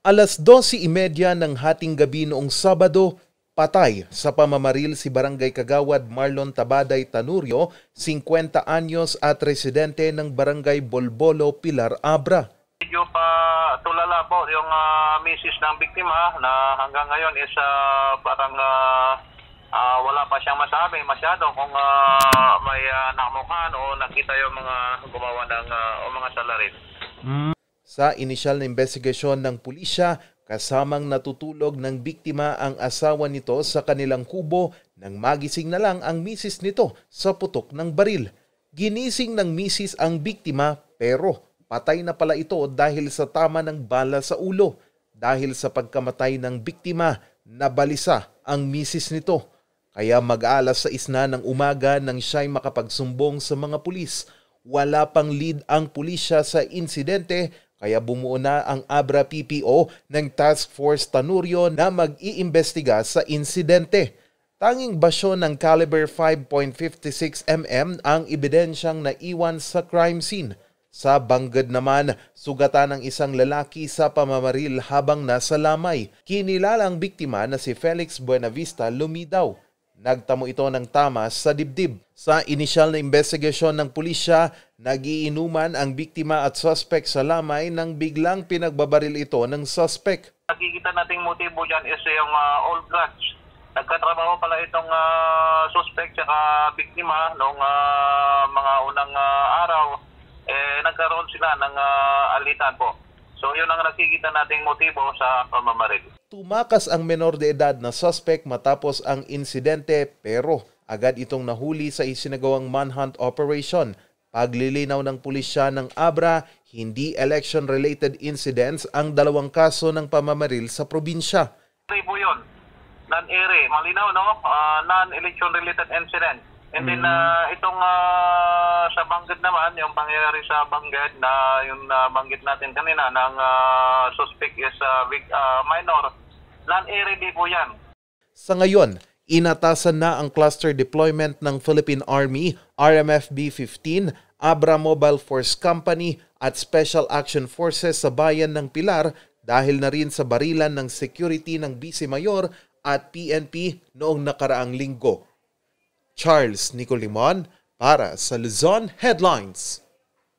Alas 12.30 ng hating gabi noong Sabado, patay sa pamamaril si Barangay Kagawad Marlon Tabaday Tanurio, 50 anyos at residente ng Barangay Bolbolo, Pilar Abra. Medyo pa tulala po yung uh, misis ng biktima na hanggang ngayon is uh, parang uh, uh, wala pa siyang masabi masyado kung uh, may uh, nakamukhaan o nakita yung mga gumawa ng uh, o mga salarin. Mm. Sa inisyal na investigasyon ng pulisya, kasamang natutulog ng biktima ang asawa nito sa kanilang kubo nang magising na lang ang misis nito sa putok ng baril. Ginising ng misis ang biktima pero patay na pala ito dahil sa tama ng bala sa ulo. Dahil sa pagkamatay ng biktima, nabalisa ang misis nito. Kaya mag-alas sa isna ng umaga nang siya'y makapagsumbong sa mga pulis. Wala pang lead ang pulisya sa insidente kaya bumuo na ang Abra PPO ng Task Force Tanurio na mag-iimbestiga sa insidente. Tanging basyo ng caliber 5.56 mm ang ebidensyang naiwan sa crime scene. Sa banggad naman, sugatan ng isang lalaki sa pamamaril habang nasa lamay. Kinilala ang biktima na si Felix Buenavista Lumidaw. Nagtamo ito ng tama sa dibdib. Sa inisyal na investigasyon ng pulisya, nagiinuman ang biktima at suspect sa lamay nang biglang pinagbabaril ito ng suspect. Nakikita nating motibo dyan is yung uh, old grudge. Nagkatrabaho pala itong uh, suspect at biktima noong uh, ah, mga unang uh, araw. Eh, nagkaroon sila ng uh, alitan po. So yun ang nakikita nating motibo sa pamamaril. Tumakas ang menor de edad na suspect matapos ang insidente pero agad itong nahuli sa isinagawang manhunt operation. Paglilinaw ng pulisya ng Abra, hindi election-related incidents ang dalawang kaso ng pamamaril sa probinsya. Tribo yun. Non-ere. Malinaw, no? Uh, Non-election-related incidents. And then, uh, itong uh, sa Banggad naman, yung pangyayari sa Banggad na yung nabanggit uh, natin kanina ng uh, suspect is uh, ah, big, uh, minor, non-ready po yan. Sa ngayon, inatasan na ang cluster deployment ng Philippine Army, RMFB-15, Abra Mobile Force Company at Special Action Forces sa bayan ng Pilar dahil na rin sa barilan ng security ng Vice Mayor at PNP noong nakaraang linggo. Charles Nicoliman para sa Luzon Headlines.